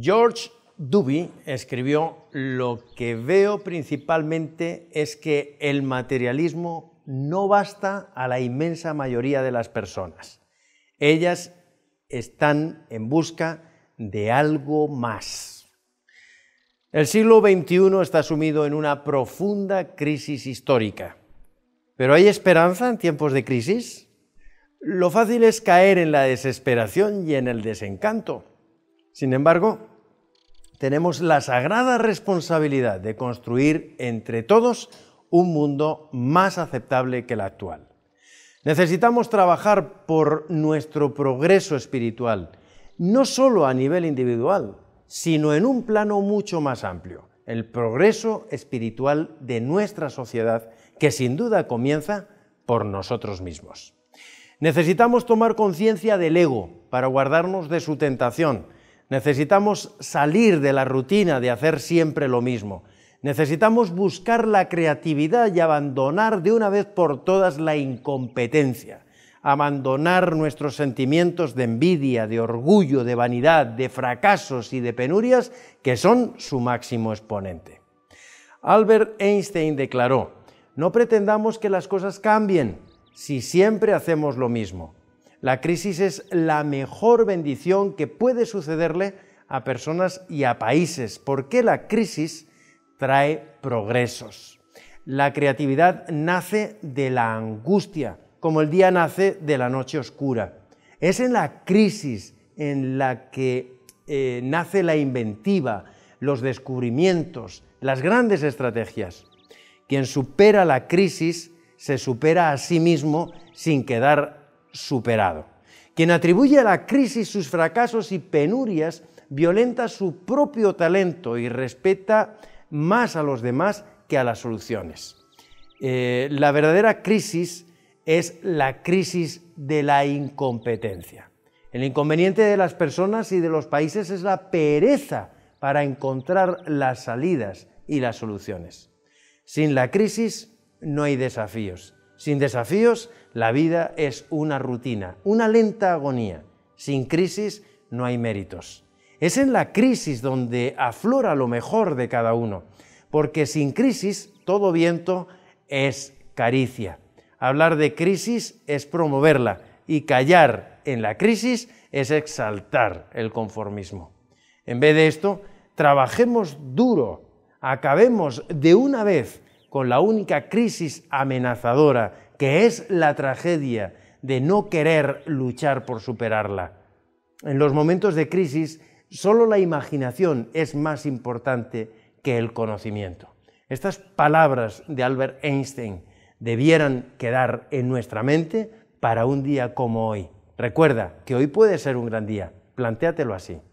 George Duby escribió, lo que veo principalmente es que el materialismo no basta a la inmensa mayoría de las personas. Ellas están en busca de algo más. El siglo XXI está sumido en una profunda crisis histórica. ¿Pero hay esperanza en tiempos de crisis? Lo fácil es caer en la desesperación y en el desencanto. Sin embargo, tenemos la sagrada responsabilidad de construir entre todos un mundo más aceptable que el actual. Necesitamos trabajar por nuestro progreso espiritual, no solo a nivel individual, sino en un plano mucho más amplio, el progreso espiritual de nuestra sociedad, que sin duda comienza por nosotros mismos. Necesitamos tomar conciencia del ego para guardarnos de su tentación, Necesitamos salir de la rutina de hacer siempre lo mismo. Necesitamos buscar la creatividad y abandonar de una vez por todas la incompetencia, abandonar nuestros sentimientos de envidia, de orgullo, de vanidad, de fracasos y de penurias que son su máximo exponente. Albert Einstein declaró, no pretendamos que las cosas cambien si siempre hacemos lo mismo. La crisis es la mejor bendición que puede sucederle a personas y a países, porque la crisis trae progresos. La creatividad nace de la angustia, como el día nace de la noche oscura. Es en la crisis en la que eh, nace la inventiva, los descubrimientos, las grandes estrategias. Quien supera la crisis se supera a sí mismo sin quedar superado. Quien atribuye a la crisis sus fracasos y penurias violenta su propio talento y respeta más a los demás que a las soluciones. Eh, la verdadera crisis es la crisis de la incompetencia. El inconveniente de las personas y de los países es la pereza para encontrar las salidas y las soluciones. Sin la crisis no hay desafíos sin desafíos, la vida es una rutina, una lenta agonía. Sin crisis no hay méritos. Es en la crisis donde aflora lo mejor de cada uno, porque sin crisis todo viento es caricia. Hablar de crisis es promoverla y callar en la crisis es exaltar el conformismo. En vez de esto, trabajemos duro, acabemos de una vez con la única crisis amenazadora, que es la tragedia de no querer luchar por superarla. En los momentos de crisis, solo la imaginación es más importante que el conocimiento. Estas palabras de Albert Einstein debieran quedar en nuestra mente para un día como hoy. Recuerda que hoy puede ser un gran día. Plantéatelo así.